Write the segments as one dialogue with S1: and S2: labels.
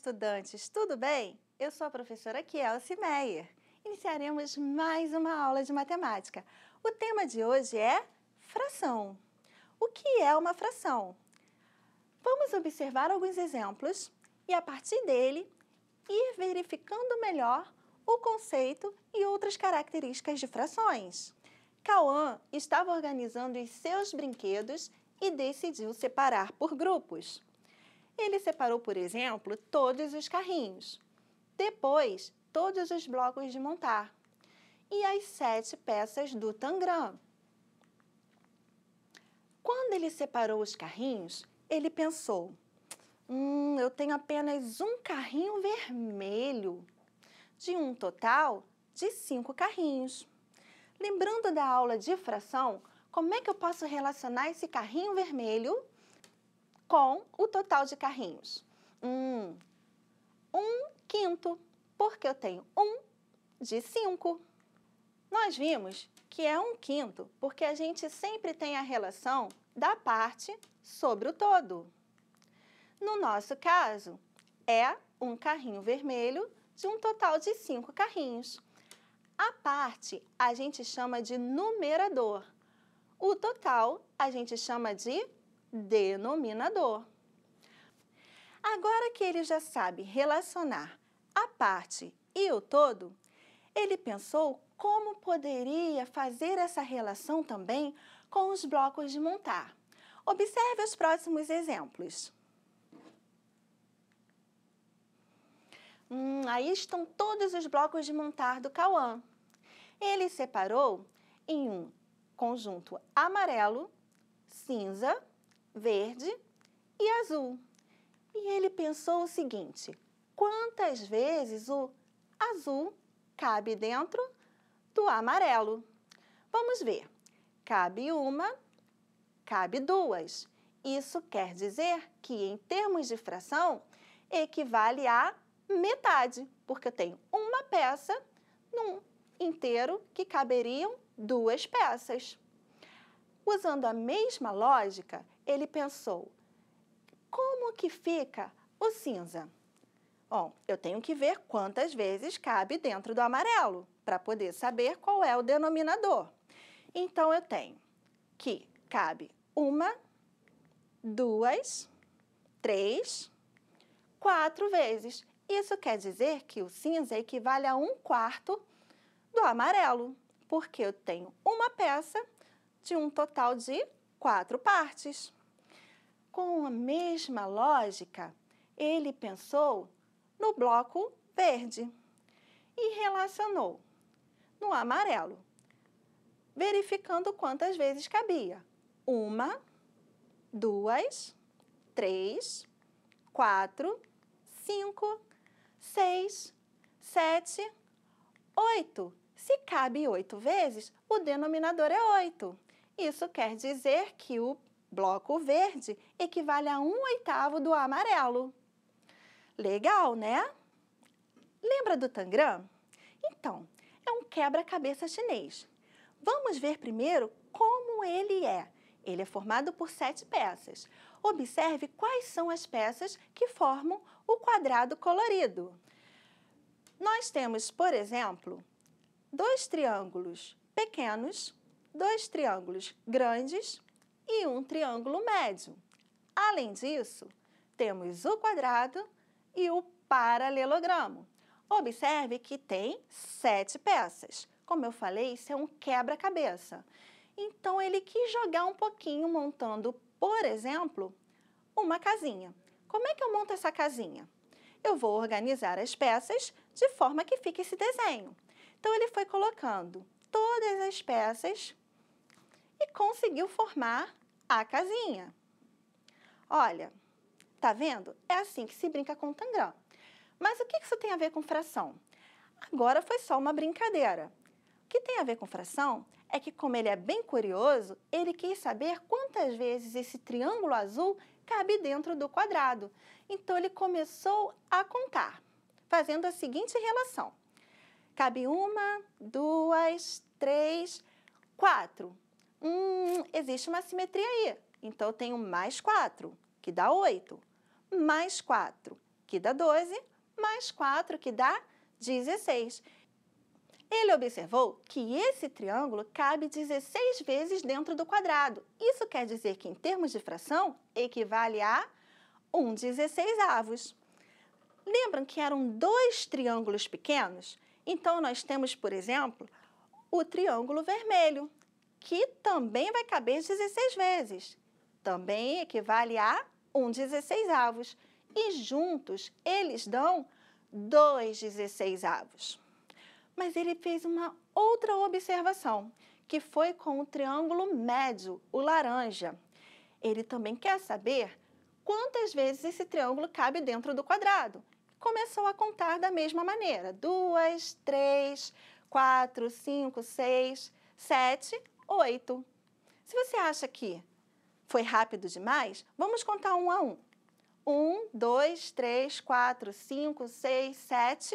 S1: estudantes, tudo bem? Eu sou a professora Kielce Meyer. Iniciaremos mais uma aula de matemática. O tema de hoje é fração. O que é uma fração? Vamos observar alguns exemplos e, a partir dele, ir verificando melhor o conceito e outras características de frações. Cauã estava organizando os seus brinquedos e decidiu separar por grupos. Ele separou, por exemplo, todos os carrinhos, depois todos os blocos de montar e as sete peças do tangram. Quando ele separou os carrinhos, ele pensou: Hum, eu tenho apenas um carrinho vermelho, de um total de cinco carrinhos. Lembrando da aula de fração, como é que eu posso relacionar esse carrinho vermelho com o total de carrinhos. Um, um quinto, porque eu tenho um de cinco. Nós vimos que é um quinto, porque a gente sempre tem a relação da parte sobre o todo. No nosso caso, é um carrinho vermelho de um total de cinco carrinhos. A parte a gente chama de numerador. O total a gente chama de denominador. Agora que ele já sabe relacionar a parte e o todo, ele pensou como poderia fazer essa relação também com os blocos de montar. Observe os próximos exemplos. Hum, aí estão todos os blocos de montar do Cauã. Ele separou em um conjunto amarelo, cinza verde e azul. E ele pensou o seguinte: quantas vezes o azul cabe dentro do amarelo? Vamos ver. Cabe uma, cabe duas. Isso quer dizer que, em termos de fração, equivale a metade, porque eu tenho uma peça num inteiro que caberiam duas peças. Usando a mesma lógica, ele pensou: como que fica o cinza? Bom, eu tenho que ver quantas vezes cabe dentro do amarelo para poder saber qual é o denominador. Então eu tenho que cabe uma, duas, três, quatro vezes. Isso quer dizer que o cinza equivale a um quarto do amarelo, porque eu tenho uma peça de um total de quatro partes. Com a mesma lógica, ele pensou no bloco verde e relacionou no amarelo, verificando quantas vezes cabia. Uma, duas, três, quatro, cinco, seis, sete, oito. Se cabe oito vezes, o denominador é oito. Isso quer dizer que o bloco verde equivale a um oitavo do amarelo. Legal, né? Lembra do tangram? Então, é um quebra-cabeça chinês. Vamos ver primeiro como ele é. Ele é formado por sete peças. Observe quais são as peças que formam o quadrado colorido. Nós temos, por exemplo, dois triângulos pequenos dois triângulos grandes e um triângulo médio. Além disso, temos o quadrado e o paralelogramo. Observe que tem sete peças. Como eu falei, isso é um quebra-cabeça. Então, ele quis jogar um pouquinho montando, por exemplo, uma casinha. Como é que eu monto essa casinha? Eu vou organizar as peças de forma que fique esse desenho. Então, ele foi colocando todas as peças e conseguiu formar a casinha. Olha, tá vendo? É assim que se brinca com tangram. Mas o que isso tem a ver com fração? Agora foi só uma brincadeira. O que tem a ver com fração é que, como ele é bem curioso, ele quis saber quantas vezes esse triângulo azul cabe dentro do quadrado. Então ele começou a contar, fazendo a seguinte relação: cabe uma, duas, três, quatro hum, existe uma simetria aí. Então, eu tenho mais 4, que dá 8, mais 4, que dá 12, mais 4, que dá 16. Ele observou que esse triângulo cabe 16 vezes dentro do quadrado. Isso quer dizer que, em termos de fração, equivale a 1 16 avos. Lembram que eram dois triângulos pequenos? Então, nós temos, por exemplo, o triângulo vermelho que também vai caber 16 vezes. Também equivale a 1 16 avos. E juntos eles dão 2 16 avos. Mas ele fez uma outra observação, que foi com o triângulo médio, o laranja. Ele também quer saber quantas vezes esse triângulo cabe dentro do quadrado. Começou a contar da mesma maneira: duas, três, quatro, cinco, seis, sete, oito. Se você acha que foi rápido demais, vamos contar um a um. Um, dois, três, quatro, cinco, seis, sete,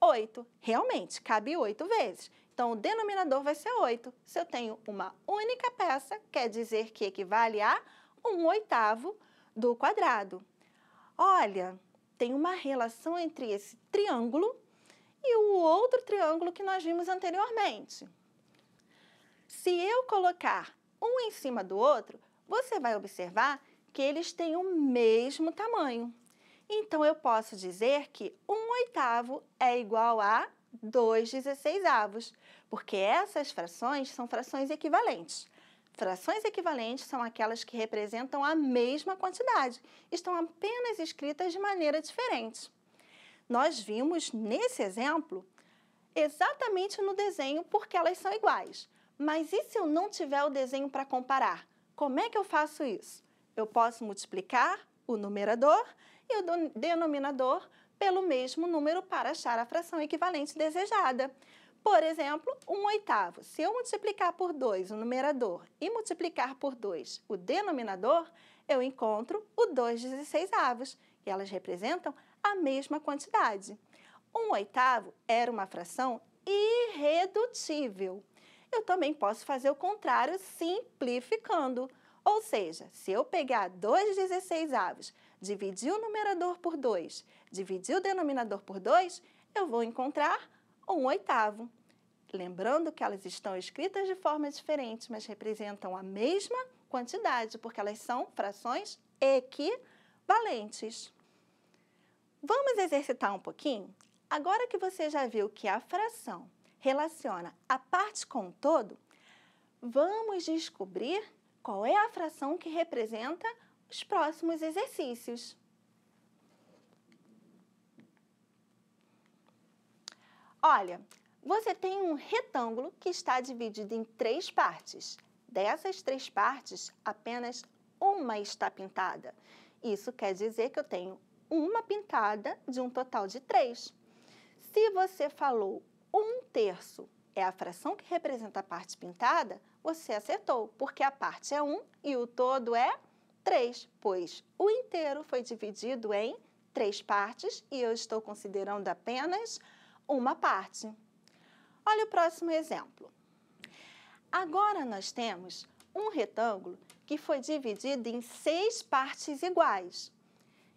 S1: oito. Realmente, cabe oito vezes. Então, o denominador vai ser 8. Se eu tenho uma única peça, quer dizer que equivale a 1 oitavo do quadrado. Olha, tem uma relação entre esse triângulo e o outro triângulo que nós vimos anteriormente. Se eu colocar um em cima do outro, você vai observar que eles têm o mesmo tamanho. Então, eu posso dizer que um oitavo é igual a 2 dezesseisavos, porque essas frações são frações equivalentes. Frações equivalentes são aquelas que representam a mesma quantidade, estão apenas escritas de maneira diferente. Nós vimos nesse exemplo exatamente no desenho porque elas são iguais, mas e se eu não tiver o desenho para comparar? Como é que eu faço isso? Eu posso multiplicar o numerador e o denominador pelo mesmo número para achar a fração equivalente desejada. Por exemplo, um oitavo. Se eu multiplicar por 2 o numerador e multiplicar por 2 o denominador, eu encontro o 2 dezesseisavos, e elas representam a mesma quantidade. Um oitavo era uma fração irredutível eu também posso fazer o contrário simplificando. Ou seja, se eu pegar 2 dezesseisavos, dividir o numerador por 2, dividir o denominador por 2, eu vou encontrar um oitavo. Lembrando que elas estão escritas de forma diferente, mas representam a mesma quantidade, porque elas são frações equivalentes. Vamos exercitar um pouquinho? Agora que você já viu que é a fração relaciona a parte com o todo, vamos descobrir qual é a fração que representa os próximos exercícios. Olha, você tem um retângulo que está dividido em três partes. Dessas três partes, apenas uma está pintada. Isso quer dizer que eu tenho uma pintada de um total de três. Se você falou um terço é a fração que representa a parte pintada, você acertou, porque a parte é 1 e o todo é 3, pois o inteiro foi dividido em três partes e eu estou considerando apenas uma parte. Olha o próximo exemplo. Agora nós temos um retângulo que foi dividido em seis partes iguais.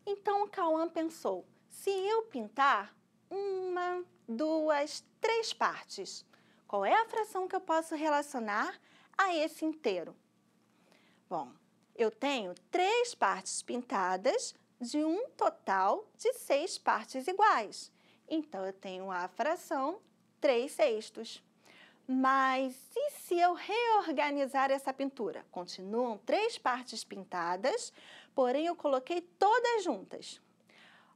S1: Então o Cauã pensou: se eu pintar uma, duas, três partes. Qual é a fração que eu posso relacionar a esse inteiro? Bom, eu tenho três partes pintadas de um total de seis partes iguais. Então, eu tenho a fração 3 sextos. Mas e se eu reorganizar essa pintura? Continuam três partes pintadas, porém eu coloquei todas juntas.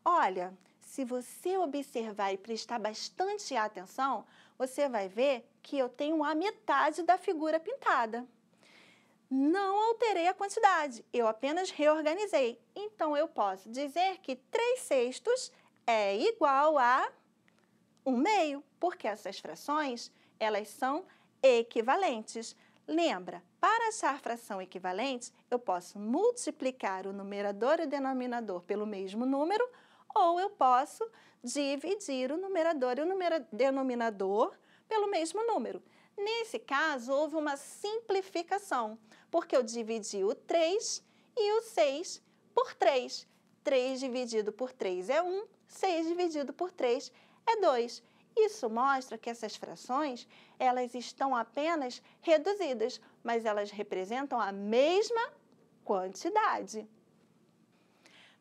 S1: Olha, se você observar e prestar bastante atenção, você vai ver que eu tenho a metade da figura pintada. Não alterei a quantidade, eu apenas reorganizei. Então, eu posso dizer que 3 sextos é igual a 1 meio, porque essas frações elas são equivalentes. Lembra, para achar fração equivalente, eu posso multiplicar o numerador e o denominador pelo mesmo número ou eu posso dividir o numerador e o denominador pelo mesmo número. Nesse caso, houve uma simplificação, porque eu dividi o 3 e o 6 por 3. 3 dividido por 3 é 1, 6 dividido por 3 é 2. Isso mostra que essas frações, elas estão apenas reduzidas, mas elas representam a mesma quantidade.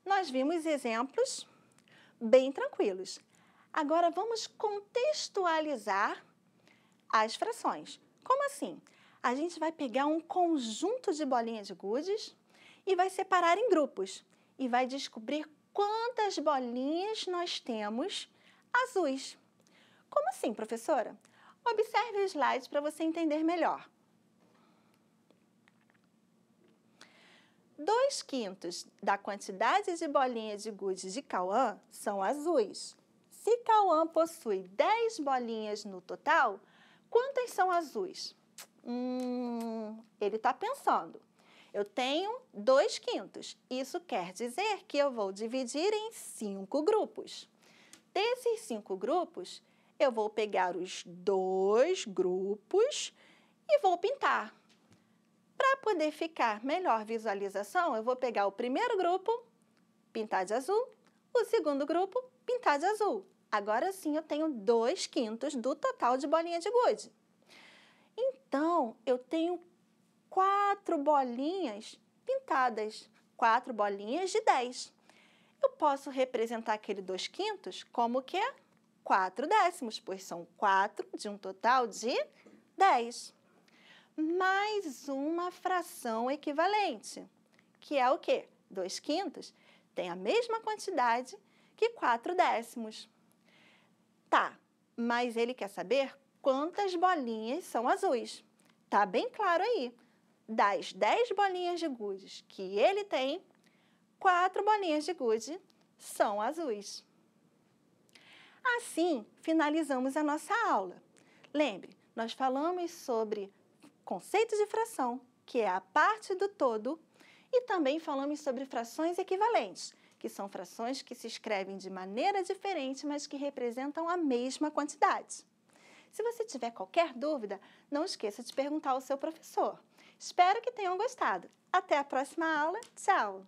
S1: Nós vimos exemplos bem tranquilos. Agora vamos contextualizar as frações. Como assim? A gente vai pegar um conjunto de bolinhas de gudes e vai separar em grupos e vai descobrir quantas bolinhas nós temos azuis. Como assim, professora? Observe o slide para você entender melhor. Dois quintos da quantidade de bolinhas de gude de Cauã são azuis. Se Cauã possui 10 bolinhas no total, quantas são azuis? Hum, ele está pensando. Eu tenho 2 quintos. Isso quer dizer que eu vou dividir em cinco grupos. Desses cinco grupos, eu vou pegar os dois grupos e vou pintar. Para poder ficar melhor visualização, eu vou pegar o primeiro grupo, pintar de azul, o segundo grupo, pintar de azul. Agora sim eu tenho 2 quintos do total de bolinha de gude. Então, eu tenho quatro bolinhas pintadas, quatro bolinhas de 10. Eu posso representar aquele 2 quintos como que 4 é? décimos, pois são 4 de um total de 10 mais uma fração equivalente, que é o quê? 2 quintos tem a mesma quantidade que 4 décimos. Tá, mas ele quer saber quantas bolinhas são azuis. Tá bem claro aí. Das 10 bolinhas de gude que ele tem, 4 bolinhas de gude são azuis. Assim, finalizamos a nossa aula. Lembre, nós falamos sobre conceitos de fração, que é a parte do todo, e também falamos sobre frações equivalentes, que são frações que se escrevem de maneira diferente, mas que representam a mesma quantidade. Se você tiver qualquer dúvida, não esqueça de perguntar ao seu professor. Espero que tenham gostado. Até a próxima aula. Tchau!